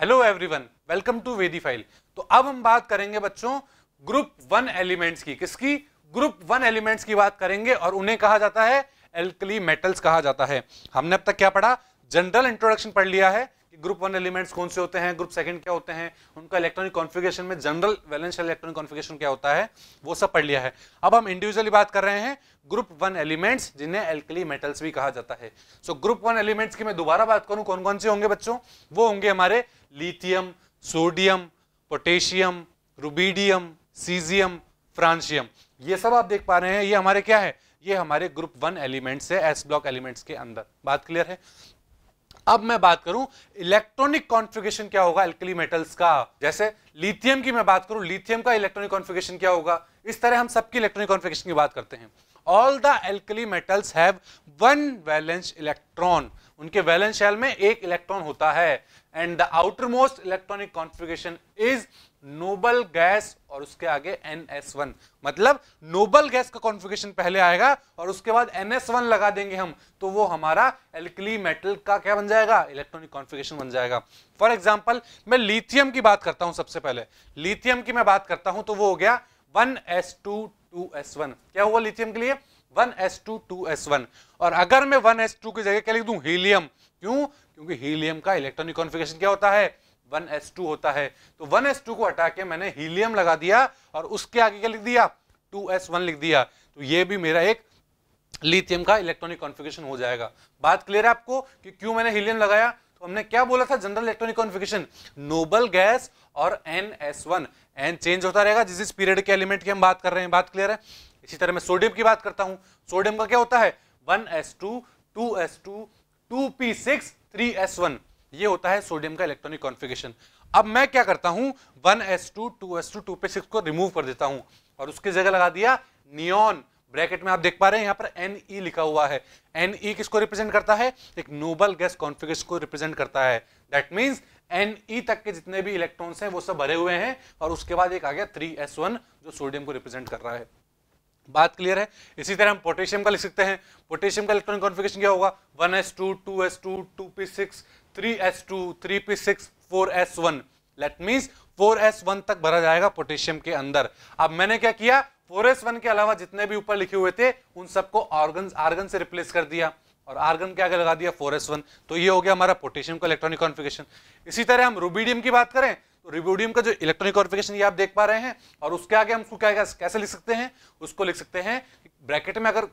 Hello everyone welcome to वेदी फाइल तो अब हम बात करेंगे बच्चों ग्रुप वन एलिमेंट्स की किसकी ग्रुप वन एलिमेंट्स की बात करेंगे और उन्हें कहा जाता है एल्कली मेटल्स कहा जाता है हमने अब तक क्या पढ़ा जनरल इंट्रोडक्शन पढ़ लिया है ग्रुप वन एलिमेंट्स कौन से होते हैं ग्रुप सेकंड क्या होते हैं उनका इलेक्ट्रॉनिक कॉन्फ़िगरेशन में जनरल वैलेंस इलेक्ट्रॉनिक कॉन्फ़िगरेशन क्या होता है वो सब पढ़ लिया है अब हम इंडिविजुअली बात कर रहे हैं ग्रुप वन एलिमेंट्स जिन्हें एल्कली मेटल्स भी कहा जाता है सो ग्रुप वन एलिमेंट्स की मैं दोबारा बात करूँ कौन कौन से होंगे बच्चों वो होंगे हमारे lithium sodium potassium rubidium caesium francium ये सब आप देख पा रहे हैं ये हमारे क्या है ये हमारे ग्रुप वन एलिमेंट्स है एस ब्लॉक एलिमेंट्स के अंदर बात क्लियर है अब मैं बात करूं इलेक्ट्रॉनिक कॉन्फ़िगरेशन क्या होगा एल्कली मेटल्स का जैसे लिथियम की मैं बात करूं लिथियम का इलेक्ट्रॉनिक कॉन्फ़िगरेशन क्या होगा इस तरह हम सबकी इलेक्ट्रॉनिक कॉन्फ़िगरेशन की बात करते हैं all the alkali metals have one valence electron उनके वैलेंस शेल में एक इलेक्ट्रॉन होता है and the outermost electronic configuration is noble gas और उसके आगे NS1 मतलब नोबल गैस का कॉन्फ़िगरेशन पहले आएगा और उसके बाद NS1 लगा देंगे हम तो वो हमारा एल्कली मेटल का क्या बन जाएगा इलेक्ट्रॉनिक कॉन्फ़िगरेशन बन जाएगा फॉर एग्जांपल मैं लिथियम की बात करता हूं सबसे पहले लिथियम की मैं बात करता हूं तो वो हो गया 1s2 2s1 क्या हुआ लिथियम के लिए 1s2 2s1 और अगर मैं 1s2 की जगह क्या लिख दूं हीलियम क्यों क्योंकि हीलियम का इलेक्ट्रॉनिक कॉन्फ़िगरेशन क्या होता है 1s2 होता है तो 1s2 को हटा के मैंने हीलियम लगा दिया और उसके आगे क्या लिख दिया 2s1 लिख दिया तो ये भी मेरा एक लिथियम का इलेक्ट्रॉनिक कॉन्फ़िगरेशन हो जाएगा बात क्लियर है आपको कि क्यों मैंने हीलियम लगाया तो हमने क्या बोला था general electronic configuration noble gas और n s one n change होता रहेगा जिस जिस पीरियड के एलिमेंट की हम बात कर रहे हैं बात क्लियर है इसी तरह मैं सोडियम की बात करता हूँ सोडियम का क्या होता है one s two two s two two p six three s one ये होता है सोडियम का इलेक्ट्रॉनिक कॉन्फिगेशन अब मैं क्या करता हूं one s two two s two two p six को रिमूव कर देता हूं और उसकी जगह लगा दिया नियॉन ब्रैकेट में आप देख पा रहे हैं यहाँ पर एन ई लिखा हुआ है एन ई किसको रिप्रेजेंट करता है एक नोबल गैस कॉन्फिगेशन को रिप्रेजेंट करता है दैट मीन्स एन ई तक के जितने भी इलेक्ट्रॉन्स हैं वो सब भरे हुए हैं और उसके बाद एक आ गया थ्री एस वन जो सोडियम को रिप्रेजेंट कर रहा है बात क्लियर है इसी तरह हम पोटेशियम का लिख सकते हैं पोटेशियम का इलेक्ट्रॉनिक कॉन्फिगेशन क्या होगा one s two two s two two p six 3s2 3p6 4s1 let means 4s1 तक भरा जाएगा पोटेशियम के अंदर अब मैंने क्या किया 4s1 के अलावा जितने भी ऊपर लिखे हुए थे उन सबको आर्गन आर्गन से रिप्लेस कर दिया और आर्गन के आगे लगा दिया 4s1 तो ये हो गया हमारा पोटेशियम का इलेक्ट्रॉनिक कॉन्फिगेशन इसी तरह हम रूबीडियम की बात करें तो रूबीडियम का जो इलेक्ट्रॉनिक कॉन्फिगेशन ये आप देख पा रहे हैं और उसके आगे हम उसको क्या कैसे लिख सकते हैं उसको लिख सकते हैं ब्रैकेट में अगर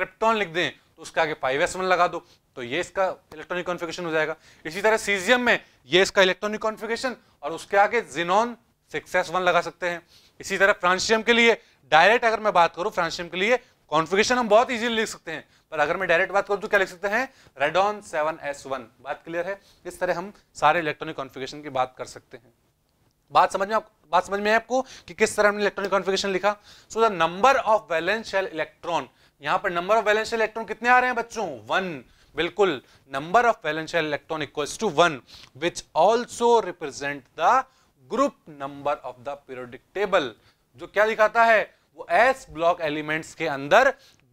क्रिप्टॉन लिख दें उसके आगे फाइव एस वन लगा दो तो ये इसका इलेक्ट्रॉनिक कॉन्फ़िगरेशन हो जाएगा इसी तरह सीजियम में ये इसका इलेक्ट्रॉनिक कॉन्फ़िगरेशन और उसके आगे जिनॉन सिक्स एस वन लगा सकते हैं इसी तरह फ्रांशियम के लिए डायरेक्ट अगर मैं बात करूँ फ्रांशियम के लिए कॉन्फिगेशन हम बहुत ईजिली लिख सकते हैं पर अगर मैं डायरेक्ट बात करूँ तो क्या लिख सकते हैं रेडॉन सेवन एस वन बात क्लियर है इस तरह हम सारे इलेक्ट्रॉनिक कॉन्फिगेशन की बात कर सकते हैं बात समझ में आप बात समझ में है आपको कि किस तरह हमने इलेक्ट्रॉनिक कॉन्फ़िगरेशन लिखा so the number of valence shell electron यहां पर नंबर ऑफ वैलेंशियल इलेक्ट्रॉन कितने आ रहे हैं बच्चों वन बिल्कुल number of valential electron equals to one which also represent the group number of the periodic table जो क्या दिखाता है वो एस ब्लॉक एलिमेंट्स के अंदर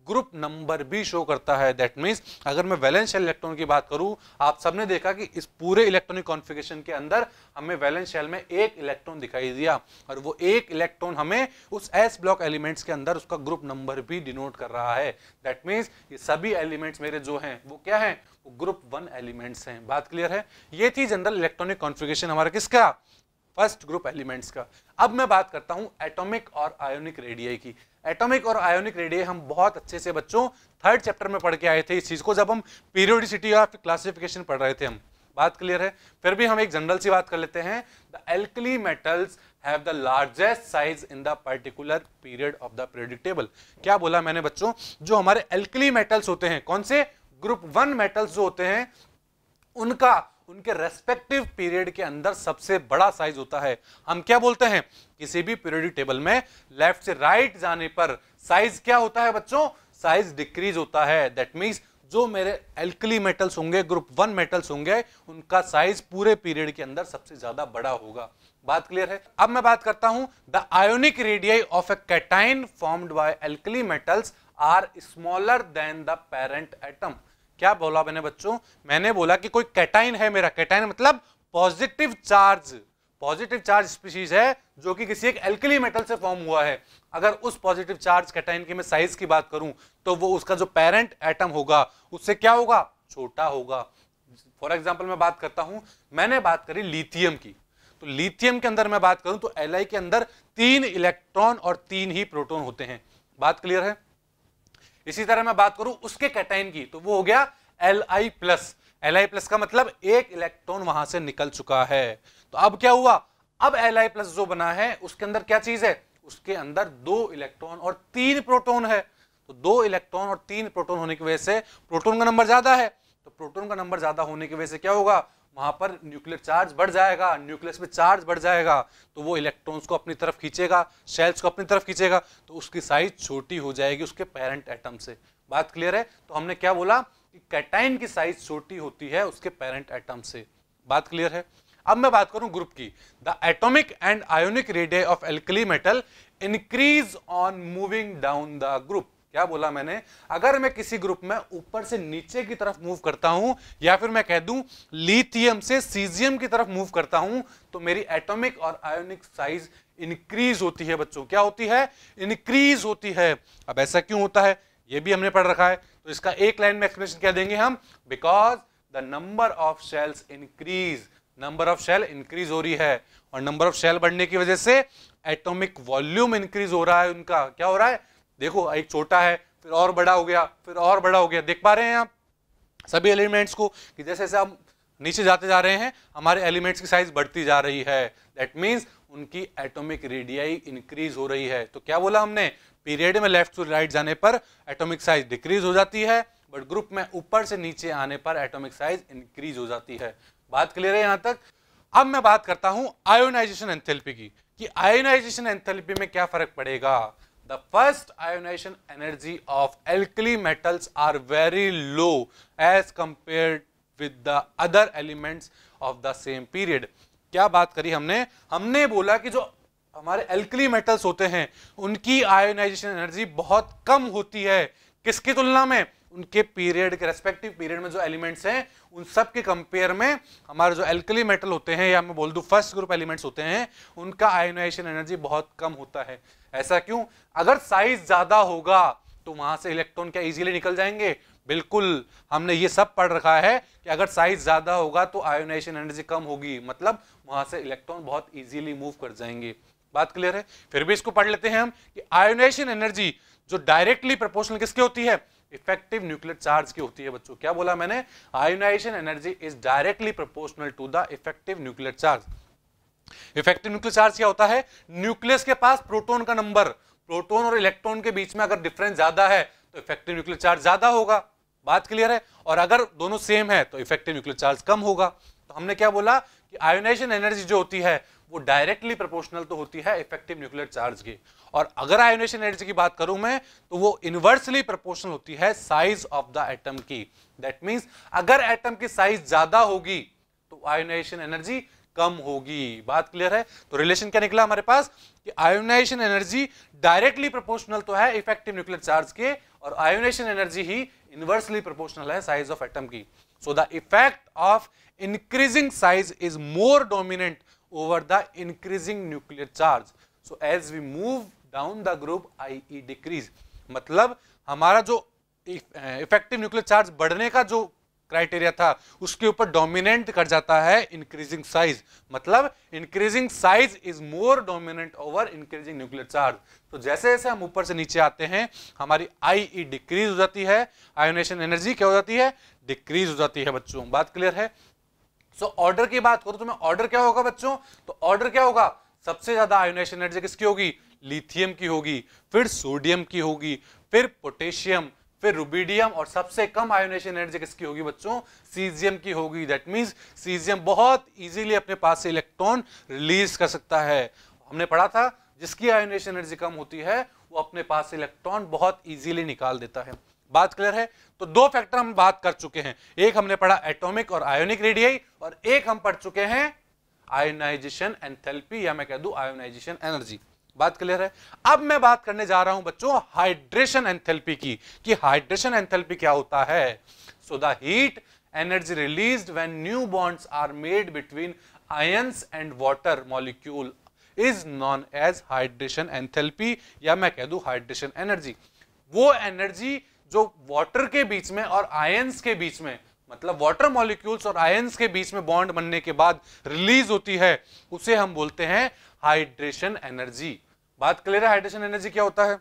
ग्रुप नंबर भी शो करता है दैट मीन्स अगर मैं वैलेंस शेल इलेक्ट्रॉन की बात करूं आप सबने देखा कि इस पूरे इलेक्ट्रॉनिक कॉन्फ़िगरेशन के अंदर हमें वैलेंस शेल में एक इलेक्ट्रॉन दिखाई दिया और वो एक इलेक्ट्रॉन हमें उस एस ब्लॉक एलिमेंट्स के अंदर उसका ग्रुप नंबर भी डिनोट कर रहा है दैट मीन्स ये सभी एलिमेंट्स मेरे जो हैं वो क्या है वो ग्रुप वन एलिमेंट्स हैं बात क्लियर है ये थी जनरल इलेक्ट्रॉनिक कॉन्फिगेशन हमारा किसका फर्स्ट ग्रुप एलिमेंट्स का अब मैं बात करता हूं एटॉमिक और आयोनिक रेडियाई की एटॉमिक और आयोनिक रेडिया हम बहुत अच्छे से बच्चों थर्ड चैप्टर में पढ़ के आए थे इस चीज़ को जब हम पीरियोडिसिटी ऑफ क्लासिफिकेशन पढ़ रहे थे हम बात क्लियर है फिर भी हम एक जनरल सी बात कर लेते हैं the alkali metals have the largest size in the particular period of the periodic table क्या बोला मैंने बच्चों जो हमारे एल्कली मेटल्स होते हैं कौन से ग्रुप वन मेटल्स जो होते हैं उनका उनके रेस्पेक्टिव पीरियड के अंदर सबसे बड़ा साइज होता है हम क्या बोलते हैं किसी भी पीरियडिक टेबल में लेफ्ट से राइट जाने पर साइज क्या होता है बच्चों साइज डिक्रीज होता है दैट मीन्स जो मेरे एल्कली मेटल्स होंगे ग्रुप वन मेटल्स होंगे उनका साइज पूरे पीरियड के अंदर सबसे ज्यादा बड़ा होगा बात क्लियर है अब मैं बात करता हूं the ionic radii of a cation formed by alkali metals are smaller than the parent atom क्या बोला मैंने बच्चों मैंने बोला कि कोई कैटाइन है मेरा कैटाइन मतलब positive charge positive charge species है जो कि किसी एक एल्कली मेटल से फॉर्म हुआ है अगर उस पॉजिटिव चार्ज कैटाइन की मैं साइज की बात करूं तो वो उसका जो पेरेंट एटम होगा उससे क्या होगा छोटा होगा फॉर एग्जाम्पल मैं बात करता हूं मैंने बात करी लिथियम की तो लिथियम के अंदर मैं बात करूं तो एल के अंदर तीन इलेक्ट्रॉन और तीन ही प्रोटोन होते हैं बात क्लियर है इसी तरह मैं बात करूं उसके कैटाइन की तो वो हो गया L I plus L I plus का मतलब एक इलेक्ट्रॉन वहां से निकल चुका है तो अब क्या हुआ अब एल आई प्लस जो बना है उसके अंदर क्या चीज है उसके अंदर दो इलेक्ट्रॉन और तीन प्रोटोन है तो दो इलेक्ट्रॉन और तीन प्रोटोन होने की वजह से प्रोटोन का नंबर ज्यादा है तो प्रोटोन का नंबर ज्यादा होने की वजह से क्या होगा वहां पर न्यूक्लियर चार्ज बढ़ जाएगा न्यूक्लियस में चार्ज बढ़ जाएगा तो वो इलेक्ट्रॉन्स को अपनी तरफ खींचेगा शेल्स को अपनी तरफ खींचेगा तो उसकी साइज छोटी हो जाएगी उसके पेरेंट एटम से बात क्लियर है तो हमने क्या बोला कि कैटाइन की साइज छोटी होती है उसके पेरेंट एटम से बात क्लियर है अब मैं बात करूं ग्रुप की the atomic and ionic radii of alkali metal increase on moving down the group क्या बोला मैंने अगर मैं किसी ग्रुप में ऊपर से नीचे की तरफ मूव करता हूं या फिर मैं कह दूं लिथियम से सीजियम की तरफ मूव करता हूं तो मेरी एटॉमिक और आयोनिक साइज इंक्रीज होती है बच्चों क्या होती है इंक्रीज होती है अब ऐसा क्यों होता है ये भी हमने पढ़ रखा है तो इसका एक लाइन में एक्सप्लेनेशन क्या देंगे हम because the number of shells increase number of shell increase हो रही है और नंबर ऑफ शेल बढ़ने की वजह से एटॉमिक वॉल्यूम इंक्रीज हो रहा है उनका क्या हो रहा है देखो एक छोटा है फिर और बड़ा हो गया फिर और बड़ा हो गया देख पा रहे हैं आप सभी एलिमेंट्स को कि जैसे जैसे हम नीचे जाते जा रहे हैं हमारे एलिमेंट्स की साइज बढ़ती जा रही है दैट मीन्स उनकी एटॉमिक रेडियाई इंक्रीज हो रही है तो क्या बोला हमने पीरियड में लेफ्ट टू राइट जाने पर एटॉमिक साइज डिक्रीज हो जाती है बट ग्रुप में ऊपर से नीचे आने पर एटॉमिक साइज इंक्रीज हो जाती है बात क्लियर है यहाँ तक अब मैं बात करता हूं आयोनाइजेशन एंथेल्पी की कि आयोनाइजेशन एंथेल्पी में क्या फर्क पड़ेगा the first ionization energy of alkali metals are very low as compared with the other elements of the same period. क्या बात करी हमने हमने बोला कि जो हमारे एल्कली मेटल्स होते हैं उनकी आयोनाइजेशन एनर्जी बहुत कम होती है किसकी तुलना में उनके पीरियड के रेस्पेक्टिव पीरियड में जो एलिमेंट्स हैं उन सब के कंपेयर में हमारे जो एल्कली मेटल होते हैं या मैं बोल दूँ फर्स्ट ग्रुप एलिमेंट्स होते हैं उनका आयोनाइजेशन एनर्जी बहुत कम होता है ऐसा क्यों अगर साइज ज़्यादा होगा तो वहाँ से इलेक्ट्रॉन क्या इजीली निकल जाएंगे बिल्कुल हमने ये सब पढ़ रखा है कि अगर साइज ज़्यादा होगा तो आयोनाइजेशन एनर्जी कम होगी मतलब वहाँ से इलेक्ट्रॉन बहुत ईजिली मूव कर जाएंगे बात क्लियर है फिर भी इसको पढ़ लेते हैं हम कि आयोनाइजेशन एनर्जी जो डायरेक्टली प्रपोर्शनल किसके होती है इफेक्टिव न्यूक्लियर चार्ज की होती है बच्चों क्या बोला मैंने ionization energy is directly proportional to the effective nuclear charge effective nuclear charge क्या होता है न्यूक्लियस के पास प्रोटोन का नंबर प्रोटोन और इलेक्ट्रॉन के बीच में अगर डिफरेंस ज्यादा है तो इफेक्टिव न्यूक्लियर चार्ज ज्यादा होगा बात क्लियर है और अगर दोनों सेम है तो इफेक्टिव न्यूक्लियर चार्ज कम होगा तो हमने क्या बोला कि आयोनाइजेशन एनर्जी जो होती है वो डायरेक्टली प्रोपोर्शनल तो होती है इफेक्टिव न्यूक्लियर चार्ज की और अगर आयोनेशन एनर्जी की बात करूं मैं तो वो इनवर्सली प्रोपोर्शनल होती है साइज ऑफ द एटम की दैट मींस अगर एटम की साइज ज्यादा होगी तो आयोनाइजेशन एनर्जी कम होगी बात क्लियर है तो रिलेशन क्या निकला हमारे पास कि आयोनाइजेशन एनर्जी डायरेक्टली प्रोपोर्शनल तो है इफेक्टिव न्यूक्लियर चार्ज के और आयोनेशन एनर्जी ही इनवर्सली प्रोपोर्शनल है साइज ऑफ एटम की so the effect of increasing size is more dominant over the increasing nuclear charge. So as we move down the group IE decrease मतलब हमारा जो eh, effective nuclear charge बढ़ने का जो criteria था उसके ऊपर डोमिनेंट कर जाता है इंक्रीजिंग साइज मतलब increasing size is more dominant over increasing nuclear charge तो जैसे जैसे हम ऊपर से नीचे आते हैं हमारी आई ई डिक्रीज हो जाती है आयोनेशन एनर्जी क्या हो जाती है डिक्रीज हो जाती है बच्चों बात क्लियर है सो so, ऑर्डर की बात करो तो मैं ऑर्डर क्या होगा बच्चों तो ऑर्डर क्या होगा सबसे ज्यादा आयोनेशन एनर्जी किसकी होगी लिथियम की होगी फिर सोडियम की होगी फिर पोटेशियम फिर रुबीडियम और सबसे कम आयोनेशन एनर्जी किसकी होगी बच्चों सीजियम की होगी दैट मीन्स सीजियम बहुत इजीली अपने पास से इलेक्ट्रॉन रिलीज कर सकता है हमने पढ़ा था जिसकी आयोनेशन एनर्जी कम होती है वो अपने पास इलेक्ट्रॉन बहुत इजीली निकाल देता है बात क्लियर है तो दो फैक्टर हम बात कर चुके हैं एक हमने पढ़ा एटॉमिक और आयोनिक रेडियाई और एक हम पढ़ चुके हैं आयोनाइजेशन एंथेल्पी या मैं कह दू आयोनाइजेशन एनर्जी बात क्लियर है अब मैं बात करने जा रहा हूं बच्चों हाइड्रेशन एंथेल्पी की कि हाइड्रेशन एंथेल्पी क्या होता है so the heat energy release when new bonds are made between ions and water molecule is known as hydration enthalpy या मैं कह दू हाइड्रेशन एनर्जी वो एनर्जी जो वाटर के बीच में और आयंस के बीच में मतलब वाटर मॉलिक्यूल्स और आयंस के बीच में बॉन्ड बनने के बाद रिलीज होती है उसे हम बोलते हैं हाइड्रेशन एनर्जी बात क्लियर है हाइड्रेशन एनर्जी क्या होता है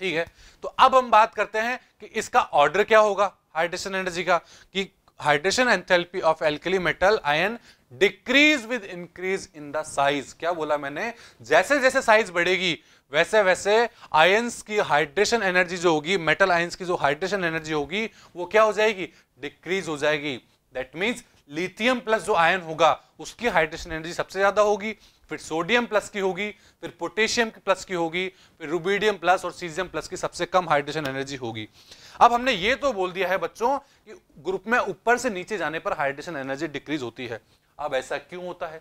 ठीक है तो अब हम बात करते हैं कि इसका ऑर्डर क्या होगा हाइड्रेशन एनर्जी का कि hydration enthalpy of alkali metal ion decrease with increase in the size क्या बोला मैंने जैसे जैसे साइज बढ़ेगी वैसे वैसे आयंस की हाइड्रेशन एनर्जी जो होगी मेटल आयंस की जो हाइड्रेशन एनर्जी होगी वो क्या हो जाएगी डिक्रीज हो जाएगी दैट मीन्स लिथियम प्लस जो आयन होगा उसकी हाइड्रेशन एनर्जी सबसे ज्यादा होगी फिर सोडियम प्लस की होगी फिर पोटेशियम की प्लस की होगी फिर रूबीडियम प्लस और सीजियम प्लस की सबसे कम हाइड्रेशन एनर्जी होगी अब हमने ये तो बोल दिया है बच्चों कि ग्रुप में ऊपर से नीचे जाने पर हाइड्रेशन एनर्जी डिक्रीज होती है अब ऐसा क्यों होता है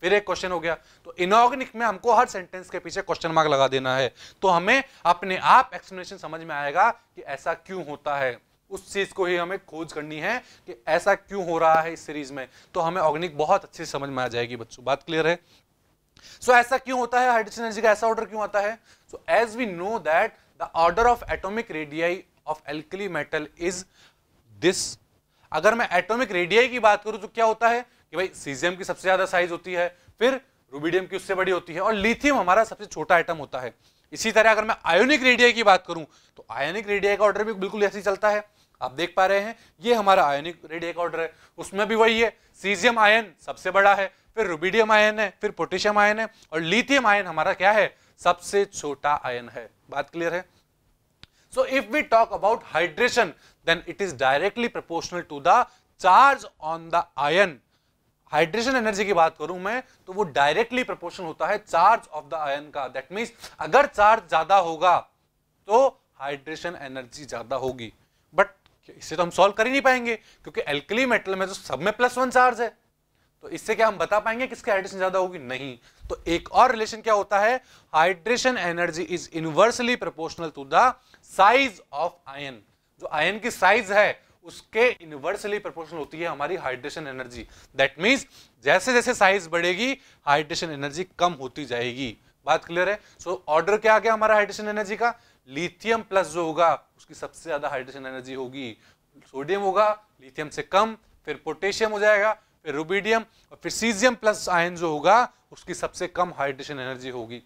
फिर एक क्वेश्चन हो गया तो इनऑर्गेनिक में हमको हर सेंटेंस के पीछे क्वेश्चन मार्क लगा देना है तो हमें अपने आप एक्सप्लेनेशन समझ में आएगा कि ऐसा क्यों होता है उस चीज को ही हमें खोज करनी है कि ऐसा क्यों हो रहा है इस सीरीज में तो हमें ऑर्गेनिक बहुत अच्छे से समझ में आ जाएगी बच्चों बात क्लियर है सो so, ऐसा क्यों होता है हाइड्रोजन एनर्जी का ऐसा ऑर्डर क्यों आता है so as we know that the order of atomic radii of alkali metal is this अगर मैं एटॉमिक रेडियाई की बात करूं तो क्या होता है कि भाई सीजियम की सबसे ज़्यादा साइज होती है फिर रूबीडियम की उससे बड़ी होती है और लिथियम हमारा सबसे छोटा आइटम होता है इसी तरह अगर मैं आयोनिक रेडिया की बात करूं तो आयोनिक रेडिया का ऑर्डर भी बिल्कुल ऐसे ही चलता है आप देख पा रहे हैं ये हमारा आयोनिक रेडिया का ऑर्डर है उसमें भी वही है सीजियम आयन सबसे बड़ा है फिर रूबीडियम आयन है फिर पोटेशियम आयन है और लिथियम आयन हमारा क्या है सबसे छोटा आयन है बात क्लियर है so if we talk about hydration then it is directly proportional to the charge on the ion hydration energy की बात करूं मैं तो वो डायरेक्टली प्रपोर्शन होता है चार्ज ऑफ द आयन का दैट मीन्स अगर चार्ज ज्यादा होगा तो हाइड्रेशन एनर्जी ज्यादा होगी बट इसे तो हम सॉल्व कर ही नहीं पाएंगे क्योंकि एल्कली मेटल में तो सब में प्लस वन चार्ज है तो इससे क्या हम बता पाएंगे किसके हाइड्रेशन ज्यादा होगी नहीं तो एक और रिलेशन क्या होता है hydration energy is inversely proportional to the size of ion जो आयन की साइज है उसके इनवर्सली प्रोपोर्शनल होती है हमारी हाइड्रेशन एनर्जी दैट मीन्स जैसे जैसे साइज बढ़ेगी हाइड्रेशन एनर्जी कम होती जाएगी बात क्लियर है सो so, ऑर्डर क्या आ गया हमारा हाइड्रेशन एनर्जी का लिथियम प्लस जो होगा उसकी सबसे ज्यादा हाइड्रेशन एनर्जी होगी सोडियम होगा लिथियम से कम फिर पोटेशियम हो जाएगा फिर रुबीडियम और फिर सीजियम प्लस आयन जो होगा उसकी सबसे कम हाइड्रेशन एनर्जी होगी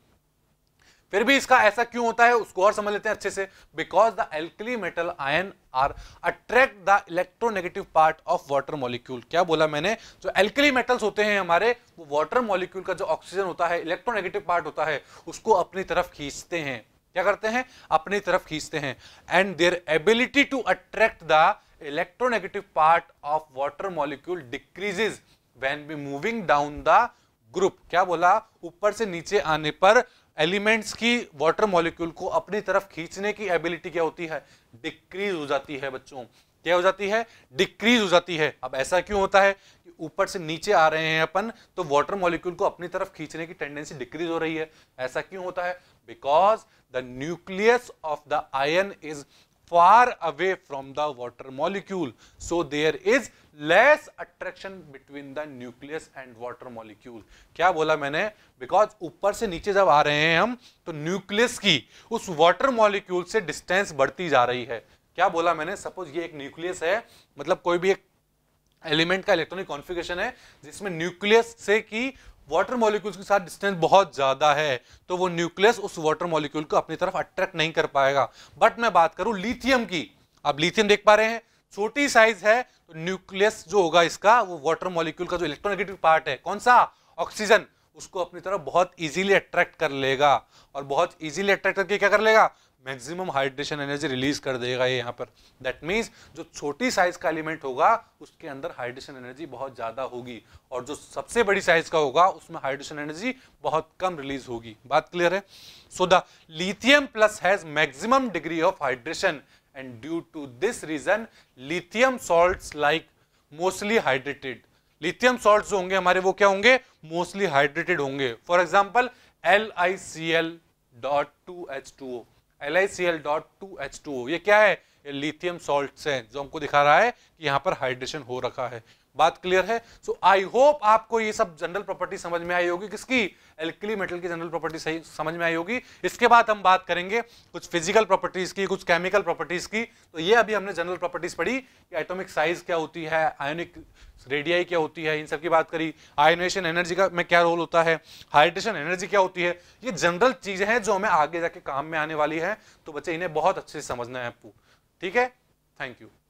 फिर भी इसका ऐसा क्यों होता है उसको और समझ लेते हैं अच्छे से because the alkali metal ion are attract the electronegative part of water molecule क्या बोला मैंने जो एल्कली मेटल्स होते हैं हमारे वो वाटर मॉलिक्यूल का जो ऑक्सीजन होता है इलेक्ट्रोनेगेटिव पार्ट होता है उसको अपनी तरफ खींचते हैं क्या करते हैं अपनी तरफ खींचते हैं and their ability to attract the electronegative part of water molecule decreases when be moving down the group क्या बोला ऊपर से नीचे आने पर एलिमेंट्स की वाटर मॉलिक्यूल को अपनी तरफ खींचने की एबिलिटी क्या होती है डिक्रीज हो जाती है बच्चों क्या हो जाती है डिक्रीज हो जाती है अब ऐसा क्यों होता है कि ऊपर से नीचे आ रहे हैं अपन तो वाटर मॉलिक्यूल को अपनी तरफ खींचने की टेंडेंसी डिक्रीज हो रही है ऐसा क्यों होता है because the nucleus of the ion is far away from the water molecule. So, there is less attraction between the nucleus and water molecule. kya bola maine Because upar se niche jab aa rahe hain hum to nucleus ki us water molecule se distance badhti ja rahi hai kya bola maine Suppose ye ek nucleus hai matlab koi bhi ek element ka electronic configuration hai jisme nucleus se ki water molecules के साथ distance बहुत ज़्यादा है तो वो nucleus उस water molecule को अपनी तरफ अट्रैक्ट नहीं कर पाएगा बट मैं बात करूँ लिथियम की आप लिथियम देख पा रहे हैं छोटी साइज है तो न्यूक्लियस जो होगा इसका वो वाटर मॉलिक्यूल का जो इलेक्ट्रोनेगेटिव पार्ट है कौन सा ऑक्सीजन उसको अपनी तरफ बहुत इजीली अट्रैक्ट कर लेगा और बहुत इजीली अट्रैक्ट करके क्या कर लेगा मैक्सिमम हाइड्रेशन एनर्जी रिलीज कर देगा ये यहाँ पर दैट मीन्स जो छोटी साइज का एलिमेंट होगा उसके अंदर हाइड्रेशन एनर्जी बहुत ज़्यादा होगी और जो सबसे बड़ी साइज का होगा उसमें हाइड्रेशन एनर्जी बहुत कम रिलीज होगी बात क्लियर है so the lithium plus has maximum degree of hydration and due to this reason lithium salt like mostly hydrated lithium salt जो होंगे हमारे वो क्या होंगे मोस्टली हाइड्रेटेड होंगे for example L I C L dot two H two O LiCl.2H2O ये क्या है ये लिथियम सॉल्ट्स हैं जो हमको दिखा रहा है कि यहाँ पर हाइड्रेशन हो रखा है बात क्लियर है सो आई होप आपको ये सब जनरल प्रॉपर्टी समझ में आई होगी किसकी एल्कली मेटल की जनरल प्रॉपर्टी सही समझ में आई होगी इसके बाद हम बात करेंगे कुछ फिजिकल प्रॉपर्टीज की कुछ केमिकल प्रॉपर्टीज की तो ये अभी हमने जनरल प्रॉपर्टीज पढ़ी कि एटॉमिक साइज क्या होती है आयोनिक रेडियाई क्या होती है इन सब की बात करी आयोनेशन एनर्जी का में क्या रोल होता है हाइड्रेशन एनर्जी क्या होती है ये जनरल चीजें हैं जो हमें आगे जाके काम में आने वाली है तो बच्चे इन्हें बहुत अच्छे से समझना है आपको ठीक है थैंक यू